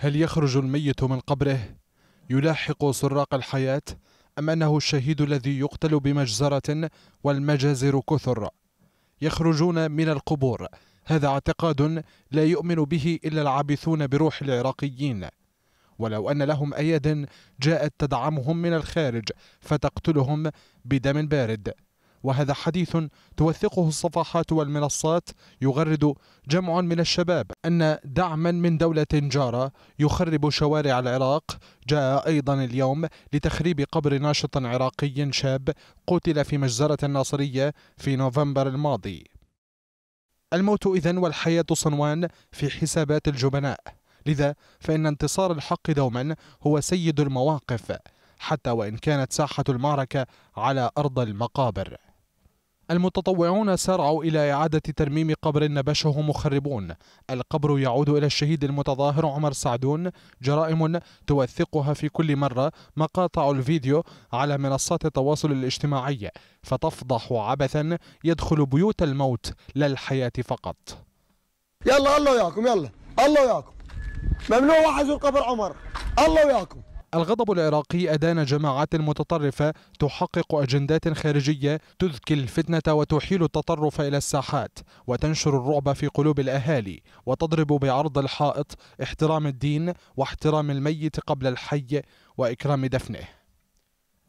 هل يخرج الميت من قبره يلاحق سراق الحياة أم أنه الشهيد الذي يقتل بمجزرة والمجازر كثر يخرجون من القبور هذا اعتقاد لا يؤمن به إلا العابثون بروح العراقيين ولو أن لهم أيد جاءت تدعمهم من الخارج فتقتلهم بدم بارد وهذا حديث توثقه الصفحات والمنصات يغرد جمع من الشباب أن دعما من دولة جارة يخرب شوارع العراق جاء أيضا اليوم لتخريب قبر ناشط عراقي شاب قتل في مجزرة الناصرية في نوفمبر الماضي الموت إذن والحياة صنوان في حسابات الجبناء لذا فإن انتصار الحق دوما هو سيد المواقف حتى وإن كانت ساحة المعركة على أرض المقابر المتطوعون سارعوا إلى إعادة ترميم قبر نبشه مخربون القبر يعود إلى الشهيد المتظاهر عمر سعدون جرائم توثقها في كل مرة مقاطع الفيديو على منصات التواصل الاجتماعي فتفضح عبثا يدخل بيوت الموت لا الحياة فقط يلا الله وياكم يلا الله وياكم ممنوع واحد القبر قبر عمر الله وياكم الغضب العراقي أدان جماعات متطرفة تحقق أجندات خارجية تذكي الفتنة وتحيل التطرف إلى الساحات وتنشر الرعب في قلوب الأهالي وتضرب بعرض الحائط احترام الدين واحترام الميت قبل الحي وإكرام دفنه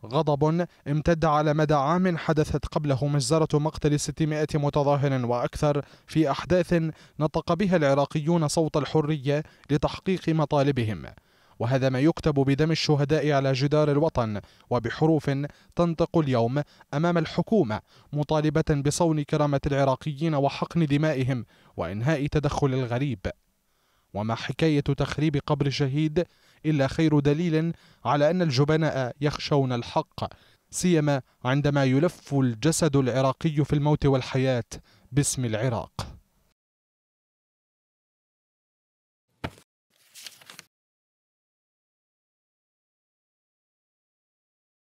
غضب امتد على مدى عام حدثت قبله مجزرة مقتل 600 متظاهر وأكثر في أحداث نطق بها العراقيون صوت الحرية لتحقيق مطالبهم وهذا ما يكتب بدم الشهداء على جدار الوطن وبحروف تنطق اليوم أمام الحكومة مطالبة بصون كرامة العراقيين وحقن دمائهم وإنهاء تدخل الغريب وما حكاية تخريب قبر شهيد إلا خير دليل على أن الجبناء يخشون الحق سيما عندما يلف الجسد العراقي في الموت والحياة باسم العراق